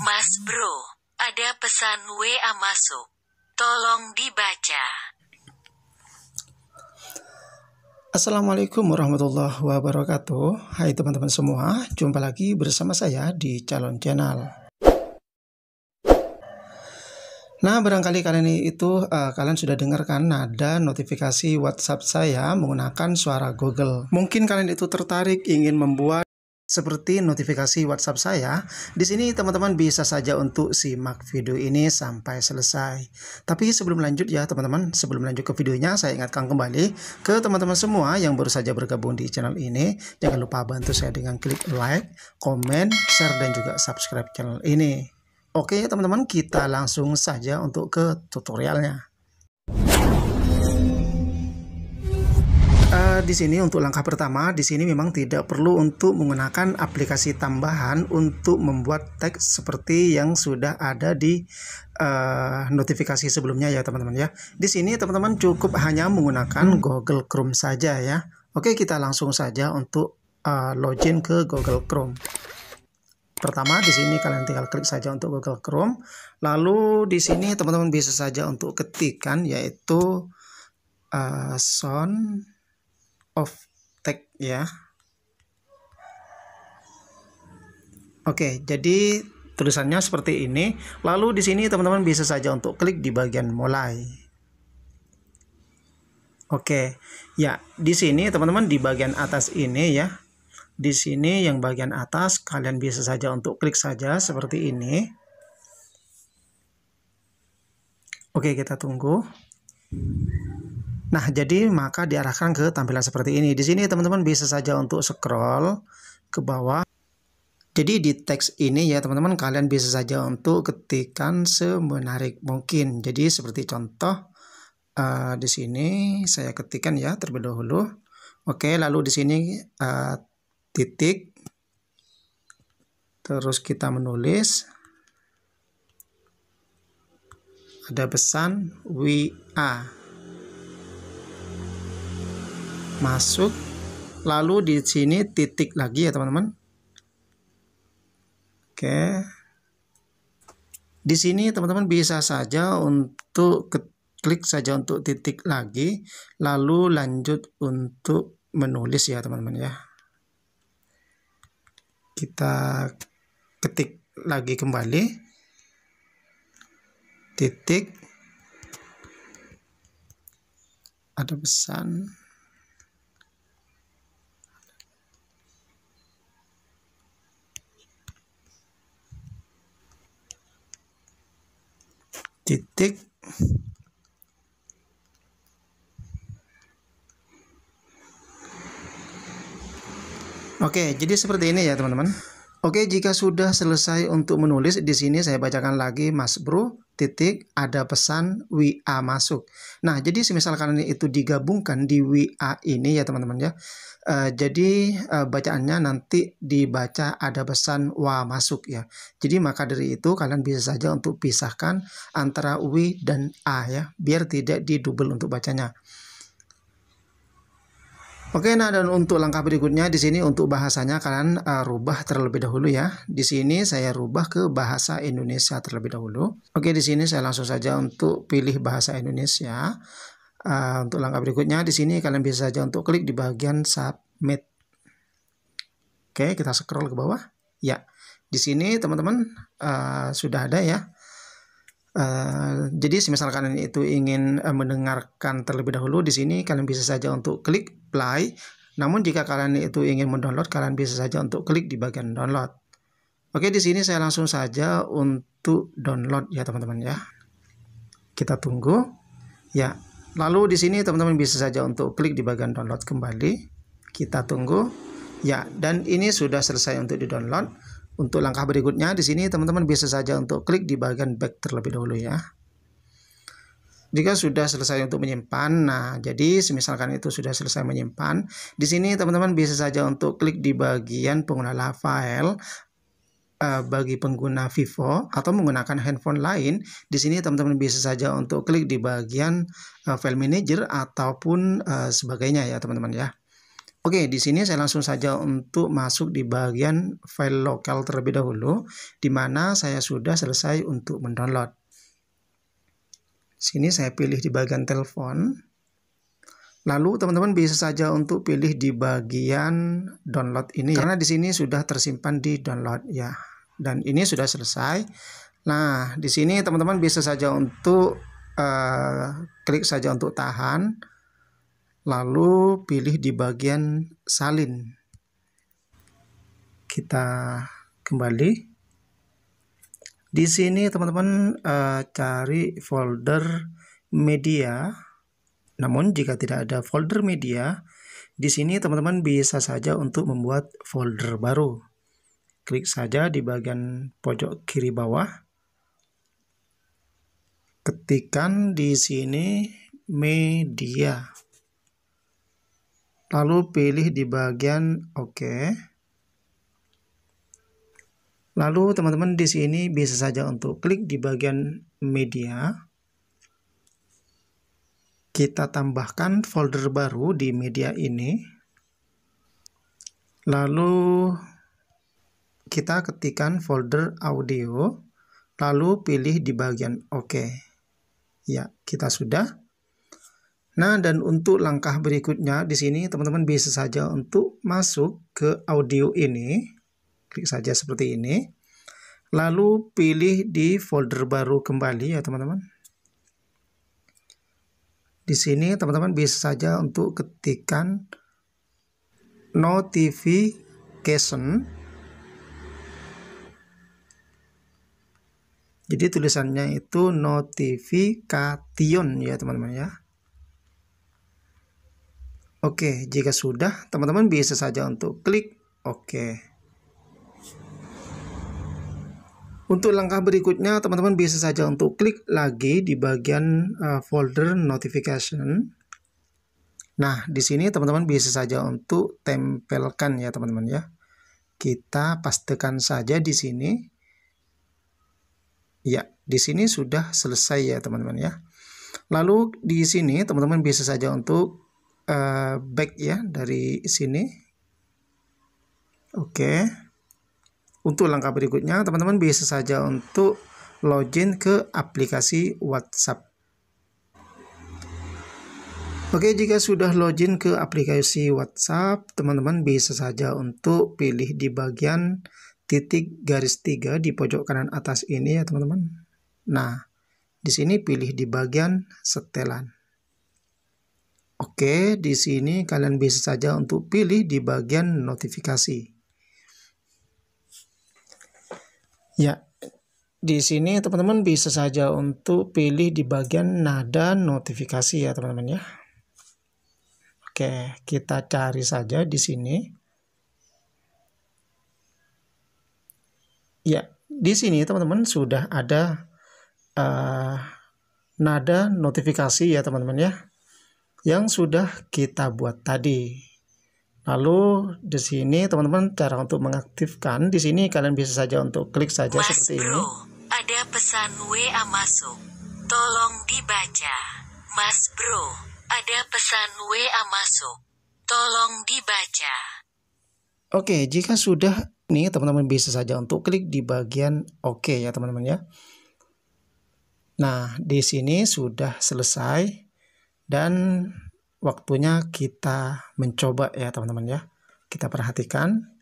Mas Bro, ada pesan WA masuk. Tolong dibaca. Assalamualaikum warahmatullahi wabarakatuh. Hai teman-teman semua, jumpa lagi bersama saya di Calon Channel. Nah, barangkali kalian itu uh, kalian sudah dengarkan nada notifikasi WhatsApp saya menggunakan suara Google. Mungkin kalian itu tertarik ingin membuat seperti notifikasi WhatsApp saya, di sini teman-teman bisa saja untuk simak video ini sampai selesai. Tapi sebelum lanjut ya teman-teman, sebelum lanjut ke videonya, saya ingatkan kembali ke teman-teman semua yang baru saja bergabung di channel ini, jangan lupa bantu saya dengan klik like, comment, share, dan juga subscribe channel ini. Oke teman-teman, kita langsung saja untuk ke tutorialnya. uh, di sini untuk langkah pertama di sini memang tidak perlu untuk menggunakan aplikasi tambahan untuk membuat teks seperti yang sudah ada di uh, notifikasi sebelumnya ya teman-teman ya. Di sini teman-teman cukup hanya menggunakan Google Chrome saja ya. Oke, kita langsung saja untuk uh, login ke Google Chrome. Pertama di sini kalian tinggal klik saja untuk Google Chrome. Lalu di sini teman-teman bisa saja untuk ketikkan yaitu uh, sound of tech ya Oke jadi tulisannya seperti ini lalu di sini teman-teman bisa saja untuk klik di bagian mulai Oke ya di sini teman-teman di bagian atas ini ya di sini yang bagian atas kalian bisa saja untuk klik saja seperti ini Oke kita tunggu Nah, jadi maka diarahkan ke tampilan seperti ini. Di sini teman-teman bisa saja untuk scroll ke bawah. Jadi di teks ini ya teman-teman kalian bisa saja untuk ketikan semenarik mungkin. Jadi seperti contoh uh, di sini saya ketikkan ya terlebih dahulu. Oke, lalu di sini uh, titik terus kita menulis ada pesan WA masuk lalu di sini titik lagi ya teman-teman oke di sini teman-teman bisa saja untuk klik saja untuk titik lagi lalu lanjut untuk menulis ya teman-teman ya kita ketik lagi kembali titik ada pesan titik Oke, jadi seperti ini ya teman-teman. Oke, jika sudah selesai untuk menulis, di sini saya bacakan lagi Mas Bro titik ada pesan WA masuk. Nah, jadi semisal ini itu digabungkan di WA ini ya teman-teman ya. Uh, jadi uh, bacaannya nanti dibaca ada pesan wa masuk ya. Jadi maka dari itu kalian bisa saja untuk pisahkan antara w dan a ya, biar tidak didubel untuk bacanya. Oke, nah dan untuk langkah berikutnya di sini untuk bahasanya kalian uh, eh, rubah terlebih dahulu ya. Di sini saya rubah ke bahasa Indonesia terlebih dahulu. Oke, di sini saya langsung saja untuk pilih bahasa Indonesia. Uh, untuk langkah berikutnya di sini kalian bisa saja untuk klik di bagian submit. Oke, kita scroll ke bawah. Ya, di sini teman-teman uh, sudah ada ya Uh, jadi semisal kalian itu ingin uh, mendengarkan terlebih dahulu di sini kalian bisa saja untuk klik play. Namun jika kalian itu ingin mendownload kalian bisa saja untuk klik di bagian download. Oke, di sini saya langsung saja untuk download ya teman-teman ya. Kita tunggu. Ya. Lalu di sini teman-teman bisa saja untuk klik di bagian download kembali. Kita tunggu. Ya, dan ini sudah selesai untuk di-download. Untuk langkah berikutnya di sini teman-teman bisa saja untuk klik di bagian back terlebih dahulu ya. Jika sudah selesai untuk menyimpan, nah jadi semisalkan itu sudah selesai menyimpan, di sini teman-teman bisa saja untuk klik di bagian pengguna file eh, bagi pengguna Vivo atau menggunakan handphone lain, di sini teman-teman bisa saja untuk klik di bagian eh, file manager ataupun eh, sebagainya ya teman-teman ya. Oke, di sini saya langsung saja untuk masuk di bagian file lokal terlebih dahulu, di mana saya sudah selesai untuk mendownload. Sini saya pilih di bagian telepon. Lalu teman-teman bisa saja untuk pilih di bagian download ini karena di sini sudah tersimpan di download ya. Dan ini sudah selesai. Nah, di sini teman-teman bisa saja untuk uh, klik saja untuk tahan lalu pilih di bagian salin. Kita kembali. Di sini teman-teman Uh, cari folder media. Namun jika tidak ada folder media, di sini teman-teman bisa saja untuk membuat folder baru. Klik saja di bagian pojok kiri bawah. Ketikan di sini media. Lalu pilih di bagian OK. Lalu teman-teman di sini bisa saja untuk klik di bagian media. Kita tambahkan folder baru di media ini. Lalu kita ketikkan folder audio, lalu pilih di bagian OK. Ya, kita sudah. Nah, dan untuk langkah berikutnya di sini teman-teman bisa saja untuk masuk ke audio ini. Klik saja seperti ini. Lalu pilih di folder baru kembali ya teman-teman. Di sini teman-teman bisa saja untuk ketikan notification. Jadi tulisannya itu notification ya teman-teman ya. Oke, jika sudah, teman-teman bisa saja untuk klik oke. Untuk langkah berikutnya, teman-teman bisa saja untuk klik lagi di bagian uh, folder notification. Nah, di sini teman-teman bisa saja untuk tempelkan ya teman-teman ya. Kita pastikan saja di sini. Ya, di sini sudah selesai ya teman-teman ya. Lalu di sini teman-teman bisa saja untuk uh, back ya dari sini oke okay. untuk langkah berikutnya teman-teman bisa saja untuk login ke aplikasi WhatsApp Oke, jika sudah login ke aplikasi WhatsApp, teman-teman bisa saja untuk pilih di bagian titik garis tiga di pojok kanan atas ini ya, teman-teman. Nah, di sini pilih di bagian setelan. Oke, di sini kalian bisa saja untuk pilih di bagian notifikasi. Ya, di sini teman-teman bisa saja untuk pilih di bagian nada notifikasi ya teman-teman ya. Oke, kita cari saja di sini. Ya, di sini teman-teman sudah ada uh, nada notifikasi ya teman-teman ya yang sudah kita buat tadi. Lalu di sini teman-teman cara untuk mengaktifkan di sini kalian bisa saja untuk klik saja Mas seperti Bro, ini. Ada pesan WA masuk. Tolong dibaca. Mas Bro, ada pesan WA masuk. Tolong dibaca. Oke, jika sudah nih teman-teman bisa saja untuk klik di bagian oke okay ya teman-teman ya. Nah, di sini sudah selesai dan waktunya kita mencoba ya teman-teman ya kita perhatikan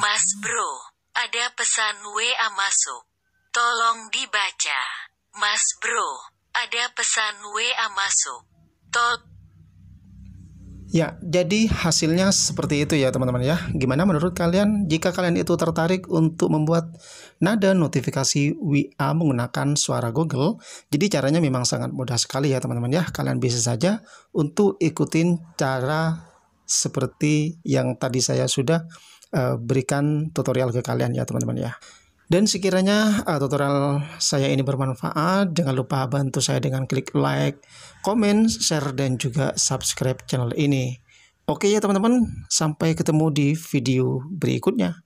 Mas Bro, ada pesan WA masuk. Tolong dibaca. Mas Bro, ada pesan WA masuk. Tolong Ya, jadi hasilnya seperti itu ya teman-teman ya. Gimana menurut kalian jika kalian itu tertarik untuk membuat nada notifikasi WA menggunakan suara Google? Jadi caranya memang sangat mudah sekali ya teman-teman ya. Kalian bisa saja untuk ikutin cara seperti yang tadi saya sudah uh, berikan tutorial ke kalian ya teman-teman ya. Dan sekiranya uh, tutorial saya ini bermanfaat, jangan lupa bantu saya dengan klik like, comment, share, dan juga subscribe channel ini. Oke ya teman-teman, sampai ketemu di video berikutnya.